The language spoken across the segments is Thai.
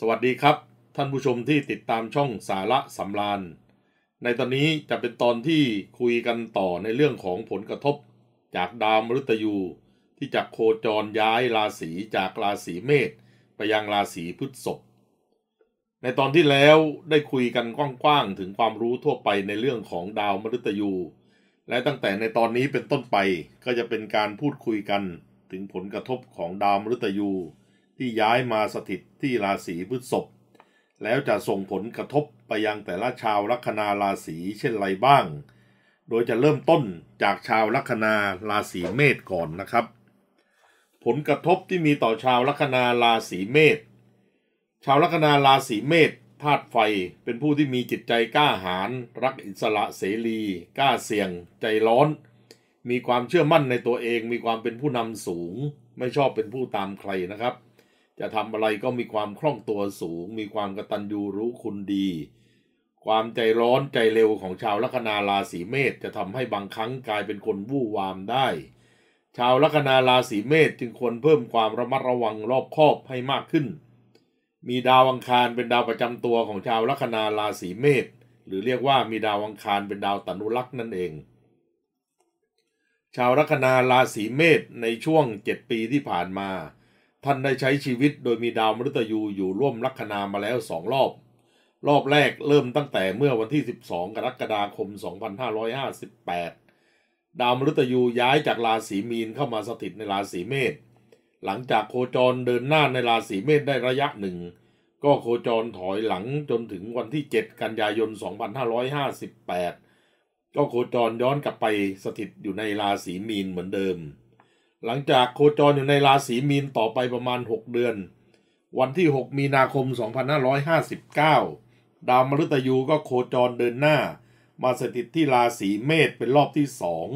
สวัสดีครับท่านผู้ชมที่ติดตามช่องสาระสำราญในตอนนี้จะเป็นตอนที่คุยกันต่อในเรื่องของผลกระทบ จากดาวมฤตยูที่จะโคจรย้ายราศีจากราศีเมษไปยังราศีพฤษภในตอนที่แล้วได้คุยกันกว้างๆ ถึงความรู้ทั่วไปในเรื่องของดาวมฤตยู และตั้งแต่ในตอนนี้เป็นต้นไปก็จะเป็นการพูดคุยกันถึงผลกระทบของดาวมฤตยูที่ย้ายมาสถิตที่ราศีพฤษภแล้วจะส่งผลกระทบไปยังแต่ละชาวลัคนาราศีเช่นไรบ้าง โดยจะเริ่มต้นจากชาวลัคนาราศีเมษก่อนนะครับ ผลกระทบที่มีต่อชาวลัคนาราศีเมษ ชาวลัคนาราศีเมษธาตุไฟเป็นผู้ที่มีจิตใจกล้าหาญรักอิสระเสรีกล้าเสี่ยงใจร้อน มีความเชื่อมั่นในตัวเองมีความเป็นผู้นำสูง ไม่ชอบเป็นผู้ตามใครนะครับจะทำอะไรก็มีความคล่องตัวสูงมีความกระตันยูรู้คุณดี ความใจร้อนใจเร็วของชาวลัคนาราศีเมษจะทำให้บางครั้งกลายเป็นคนวู่วามได้ ชาวลัคนาราศีเมษจึงควรเพิ่มความระมัดระวังรอบคอบให้มากขึ้น มีดาวอังคารเป็นดาวประจำตัวของชาวลัคนาราศีเมษหรือเรียกว่ามีดาวอังคารเป็นดาวตนุลักษ์นั่นเอง ชาวลัคนาราศีเมษในช่วง7ปีที่ผ่านมาท่านได้ใช้ชีวิตโดยมีดาวมฤตยูอยู่ร่วมลัคนามาแล้วสองรอบ รอบแรกเริ่มตั้งแต่เมื่อวันที่ 12 กรกฎาคม 2558 ดาวมฤตยูย้ายจากราศีมีนเข้ามาสถิตในราศีเมษหลังจากโคจรเดินหน้าในราศีเมษได้ระยะหนึ่ง ก็โคจรถอยหลังจนถึงวันที่ 7 กันยายน 2558 ก็โคจรย้อนกลับไปสถิตอยู่ในราศีมีนเหมือนเดิมหลังจากโคจรอยู่ในราศีมีนต่อไปประมาณ 6 เดือน วันที่ 6 มีนาคม 2559 ดาวมฤตยูก็โคจรเดินหน้า มาสถิตที่ราศีเมษเป็นรอบที่สอง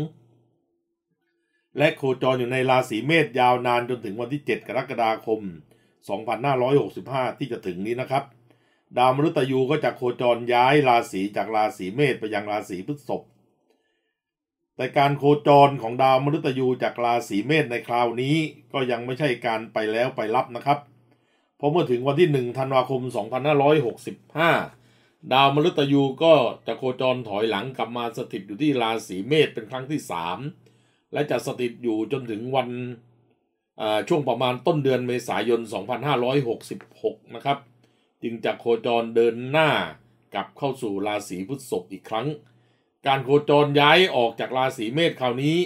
และโคจรอยู่ในราศีเมษยาวนานจนถึงวันที่ 7 กรกฎาคม 2565 ที่จะถึงนี้นะครับ ดาวมฤตยูก็จะโคจรย้ายราศีจากราศีเมษไปยังราศีพฤษภแต่การโคจรของดาวมฤตยูจากราศีเมษในคราวนี้ ก็ยังไม่ใช่การไปแล้วไปรับนะครับ เพราะเมื่อถึงวันที่ 1 ธันวาคม 2565 ดาวมฤตยูก็จะโคจรถอยหลังกลับมาสถิตอยู่ที่ราศีเมษเป็นครั้งที่ 3 และจะสถิตอยู่จนถึงวันช่วงประมาณต้นเดือนเมษายน 2566 นะครับ จึงจะโคจรเดินหน้ากลับเข้าสู่ราศีพฤษภอีกครั้งการโคจรย้ายออกจากราศีเมษคราวนี้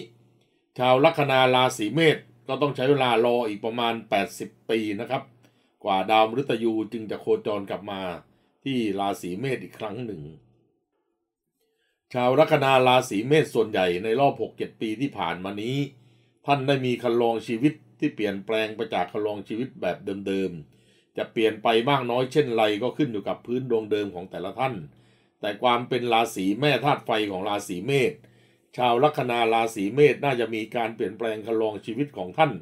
ชาวลัคนาราศีเมษก็ต้องใช้เวลารออีกประมาณ 80 ปีนะครับ กว่าดาวมฤตยูจึงจะโคจรกลับมาที่ราศีเมษอีกครั้งหนึ่ง ชาวลัคนาราศีเมษส่วนใหญ่ในรอบ 6-7 ปีที่ผ่านมานี้ ท่านได้มีคันลองชีวิตที่เปลี่ยนแปลงไปจากคันลองชีวิตแบบเดิม ๆ จะเปลี่ยนไปมากน้อยเช่นไรก็ขึ้นอยู่กับพื้นดวงเดิมของแต่ละท่านแต่ความเป็นราศีแม่ธาตุไฟของราศีเมษชาวลัคนาราศีเมษน่าจะมีการเปลี่ยนแปลงคลองชีวิตของท่าน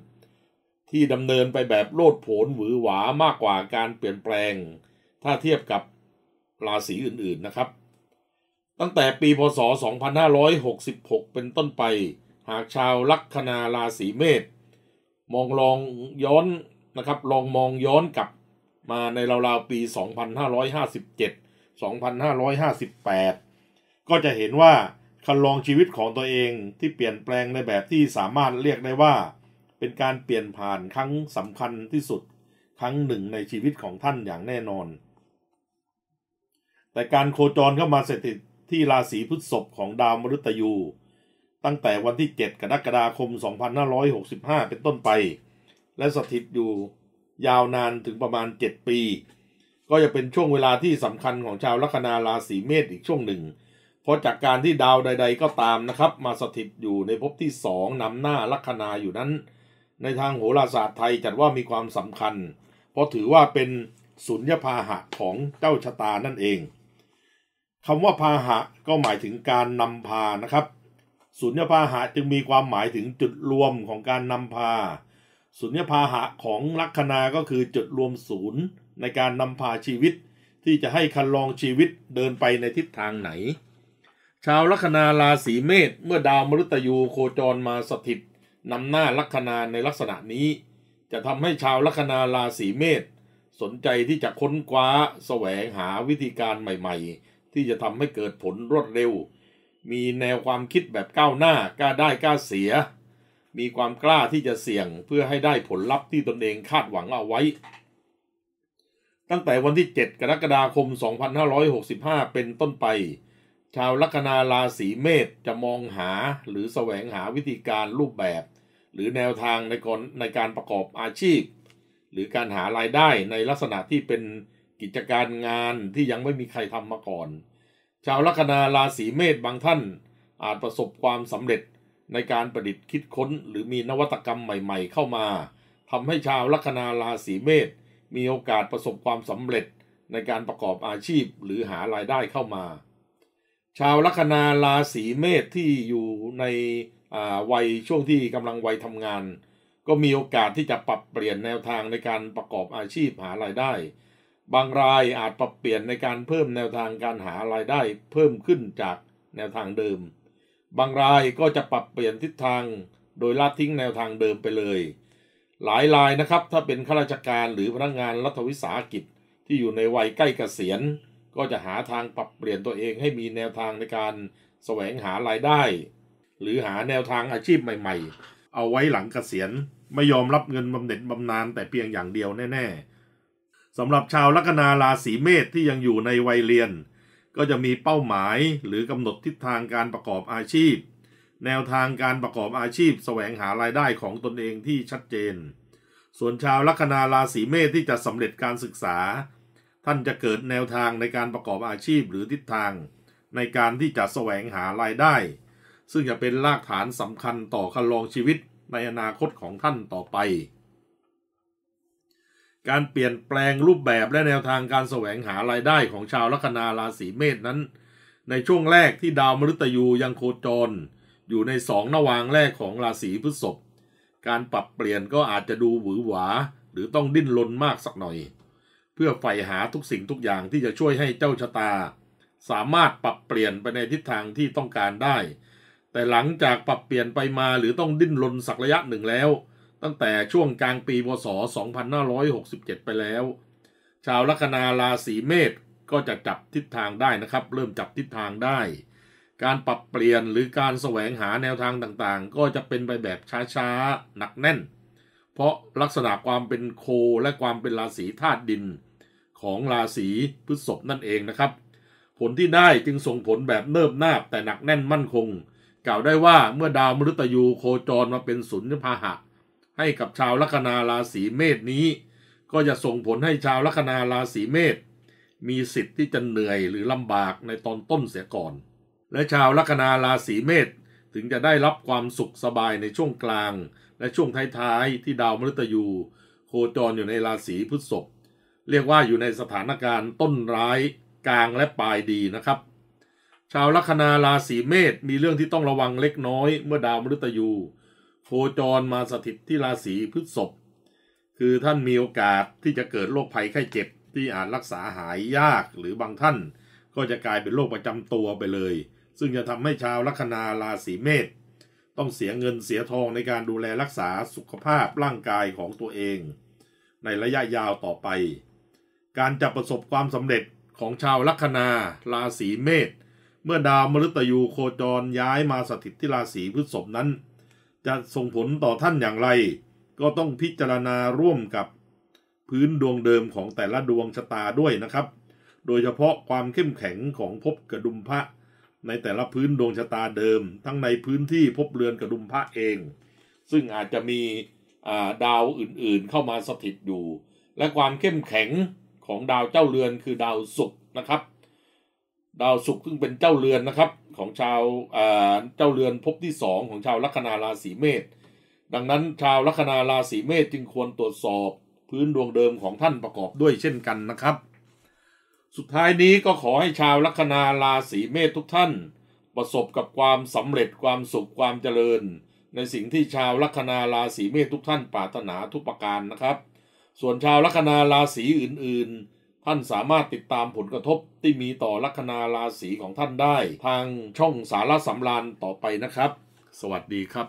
ที่ดำเนินไปแบบโลดโผนหวือหวามากกว่าการเปลี่ยนแปลงถ้าเทียบกับราศีอื่นๆนะครับ ตั้งแต่ปีพศ 2566 เป็นต้นไป หากชาวลัคนาราศีเมษมองลองย้อนนะครับลองมองย้อนกลับมาในราวๆปี 2557 2558 ก็จะเห็นว่าคันลองชีวิตของตัวเองที่เปลี่ยนแปลงในแบบที่สามารถเรียกได้ว่า เป็นการเปลี่ยนผ่านครั้งสำคัญที่สุด ครั้งหนึ่งในชีวิตของท่านอย่างแน่นอน แต่การโคจรเข้ามาสถิตที่ราศีพฤษภของดาวมฤตยู ตั้งแต่วันที่ 7กรกฎาคม 2565 เป็นต้นไป และสถิตอยู่ยาวนานถึงประมาณ 7 ปีก็จะเป็นช่วงเวลาที่สำคัญของชาวลัคนาราศีเมษอีกช่วงหนึ่ง เพราะจากการที่ดาวใดๆก็ตามนะครับ มาสถิตอยู่ในภพที่สองนำหน้าลัคนาอยู่นั้น ในทางโหราศาสตร์ไทยจัดว่ามีความสำคัญ เพราะถือว่าเป็นสุญญพาหะของเจ้าชะตานั่นเองคำว่าพาหะก็หมายถึงการนำพานะครับสุญญพาหะจึงมีความหมายถึงจุดรวมของการนำพาสุญญพาหะของลัคนาก็คือจุดรวมศูนย์ ในการนำพาชีวิต ที่จะให้คันลองชีวิตเดินไปในทิศทางไหน ชาวลัคนาราศีเมษเมื่อดาวมฤตยูโคจรมาสถิตนำหน้าลัคนาในลักษณะนี้ จะทำให้ชาวลัคนาราศีเมษสนใจที่จะค้นคว้าแสวงหาวิธีการใหม่ๆ ที่จะทำให้เกิดผลรวดเร็ว มีแนวความคิดแบบก้าวหน้ากล้าได้กล้าเสียมีความกล้าที่จะเสี่ยงเพื่อให้ได้ผลลัพธ์ที่ตนเองคาดหวังเอาไว้ ตั้งแต่วันที่ 7 กรกฎาคม 2565 เป็นต้นไป ชาวลัคนาราศีเมษจะมองหาหรือแสวงหาวิธีการรูปแบบ หรือแนวทางในกรในการประกอบอาชีพ หรือการหารายได้ในลักษณะที่เป็นกิจการงานที่ยังไม่มีใครทำมาก่อน ชาวลัคนาราศีเมษบางท่าน อาจประสบความสำเร็จในการประดิษฐ์คิดค้นหรือมีนวัตกรรมใหม่ๆ เข้ามาทำให้ชาวลัคนาราศีเมษมีโอกาสประสบความสำเร็จ ในการประกอบอาชีพหรือหารายได้เข้ามา ชาวลัคนาราศีเมษที่อยู่ในวัยช่วงที่กำลังวัยทำงาน ก็มีโอกาสที่จะปรับเปลี่ยนแนวทางในการประกอบอาชีพหารายได้ บางรายอาจปรับเปลี่ยนในการเพิ่มแนวทางการหารายได้เพิ่มขึ้นจากแนวทางเดิมบางรายก็จะปรับเปลี่ยนทิศทางโดยละทิ้งแนวทางเดิมไปเลย หลายรายนะครับถ้าเป็นข้าราชการหรือพนักงงานรัฐวิสาหกิจ ที่อยู่ในวัยใกล้เกษียณก็จะหาทางปรับเปลี่ยนตัวเองให้มีแนวทางในการแสวงหารายได้ หรือหาแนวทางอาชีพใหม่ ๆ เอาไว้หลังเกษียณไม่ยอมรับเงินบำเหน็จบำนาญแต่เพียงอย่างเดียวแน่ๆสำหรับชาวลัคนาราศีเมษที่ยังอยู่ในวัยเรียนก็จะมีเป้าหมายหรือกำหนดทิศทางการประกอบอาชีพ แนวทางการประกอบอาชีพ แสวงหารายได้ของตนเองที่ชัดเจน ส่วนชาวลัคนาราศีเมษที่จะสำเร็จการศึกษา ท่านจะเกิดแนวทางในการประกอบอาชีพหรือทิศทาง ในการที่จะแสวงหารายได้ ซึ่งจะเป็นรากฐานสำคัญต่อคันลองชีวิต ในอนาคตของท่านต่อไปการเปลี่ยนแปลงรูปแบบและแนวทางการแสวงหารายได้ของชาวลัคนาราศีเมษนั้น ในช่วงแรกที่ดาวมฤตยูยังโคจร อยู่ในสองนวางแรกของราศีพฤษภการปรับเปลี่ยนก็อาจจะดูหวือหวาหรือต้องดิ้นรนมากสักหน่อย เพื่อใฝ่หาทุกสิ่งทุกอย่างที่จะช่วยให้เจ้าชะตา สามารถปรับเปลี่ยนไปในทิศทางที่ต้องการได้ แต่หลังจากปรับเปลี่ยนไปมาหรือต้องดิ้นรนสักระยะหนึ่งแล้วตั้งแต่ช่วงกลางปีพศ2567 ไปแล้ว ชาวลัคนาราศีเมษก็จะจับทิศทางได้นะครับ เริ่มจับทิศทางได้ การปรับเปลี่ยนหรือการแสวงหาแนวทางต่างๆ ก็จะเป็นไปแบบช้าๆหนักแน่น เพราะลักษณะความเป็นโคและความเป็นราศีธาตุดิน ของราศีพฤษภนั่นเองนะครับ ผลที่ได้จึงส่งผลแบบเนิบนาบแต่หนักแน่นมั่นคง กล่าวได้ว่าเมื่อดาวมฤตยูโคจรมาเป็นศูนย์พาหะให้กับชาวลัคนาราศีเมษนี้ ก็จะส่งผลให้ชาวลัคนาราศีเมษมีสิทธิ์ที่จะเหนื่อยหรือลำบากในตอนต้นเสียก่อน และชาวลัคนาราศีเมษถึงจะได้รับความสุขสบายในช่วงกลาง และช่วงท้ายๆที่ดาวมฤตยู โคจรอยู่ในราศีพฤษภเรียกว่าอยู่ในสถานการณ์ต้นร้าย กลางและปลายดีนะครับ ชาวลัคนาราศีเมษมีเรื่องที่ต้องระวังเล็กน้อยเมื่อดาวมฤตยูโคจร มาสถิตที่ราศีพฤษภคือท่านมีโอกาสที่จะเกิดโรคภัยไข้เจ็บ ที่อาจรักษาหายยากหรือบางท่านก็จะกลายเป็นโรคประจำตัวไปเลย ซึ่งจะทำให้ชาวลัคนาราศีเมษต้องเสียเงินเสียทองในการดูแลรักษาสุขภาพร่างกายของตัวเอง ในระยะยาวต่อไป การจะประสบความสำเร็จของชาวลัคนาราศีเมษเมื่อดาวมฤตยูโคจรย้ายมาสถิตที่ราศีพฤษภนั้นจะส่งผลต่อท่านอย่างไร ก็ต้องพิจารณาร่วมกับพื้นดวงเดิมของแต่ละดวงชะตาด้วยนะครับ โดยเฉพาะความเข้มแข็งของภพกระดุมพระในแต่ละพื้นดวงชะตาเดิม ทั้งในพื้นที่ภพเรือนกระดุมพระเอง ซึ่งอาจจะมีดาวอื่นๆ เข้ามาสถิตอยู่และความเข้มแข็งของดาวเจ้าเรือนคือดาวศุกร์นะครับดาวศุกร์ซึ่งเป็นเจ้าเรือนนะครับของชาวเจ้าเรือนภพที่สองของชาวลัคนาราศีเมษดังนั้นชาวลัคนาราศีเมษจึงควรตรวจสอบพื้นดวงเดิมของท่านประกอบด้วยเช่นกันนะครับ สุดท้ายนี้ก็ขอให้ชาวลัคนาราศีเมษทุกท่าน ประสบกับความสำเร็จความสุขความเจริญ ในสิ่งที่ชาวลัคนาราศีเมษทุกท่านปรารถนาทุกประการนะครับ ส่วนชาวลัคนาราศีอื่น ๆท่านสามารถติดตามผลกระทบที่มีต่อลัคนาราศีของท่านได้ ทางช่องสารสำรานต่อไปนะครับ สวัสดีครับ